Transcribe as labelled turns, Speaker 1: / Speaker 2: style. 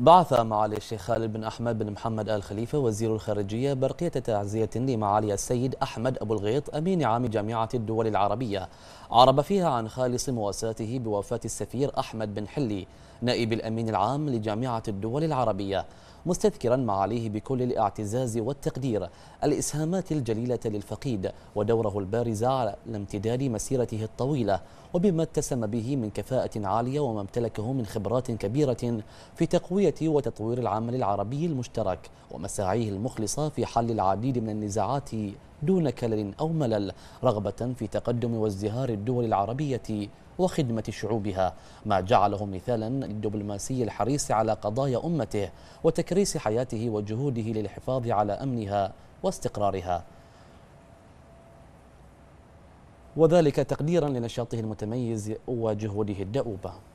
Speaker 1: بعث معالي الشيخ خالد بن أحمد بن محمد آل خليفة وزير الخارجية برقية تعزية لمعالي السيد أحمد أبو الغيط أمين عام جامعة الدول العربية عرب فيها عن خالص مواساته بوفاة السفير أحمد بن حلي نائب الأمين العام لجامعة الدول العربية مستذكرا معاليه بكل الاعتزاز والتقدير الإسهامات الجليلة للفقيد ودوره البارز على امتداد مسيرته الطويلة وبما اتسم به من كفاءة عالية وما امتلكه من خبرات كبيرة في تقوية وتطوير العمل العربي المشترك ومساعيه المخلصة في حل العديد من النزاعات دون كلل أو ملل رغبة في تقدم وازدهار الدول العربية وخدمة شعوبها ما جعله مثالا للدبلوماسي الحريص على قضايا أمته وتكريس حياته وجهوده للحفاظ على أمنها واستقرارها وذلك تقديرا لنشاطه المتميز وجهوده الدؤوبه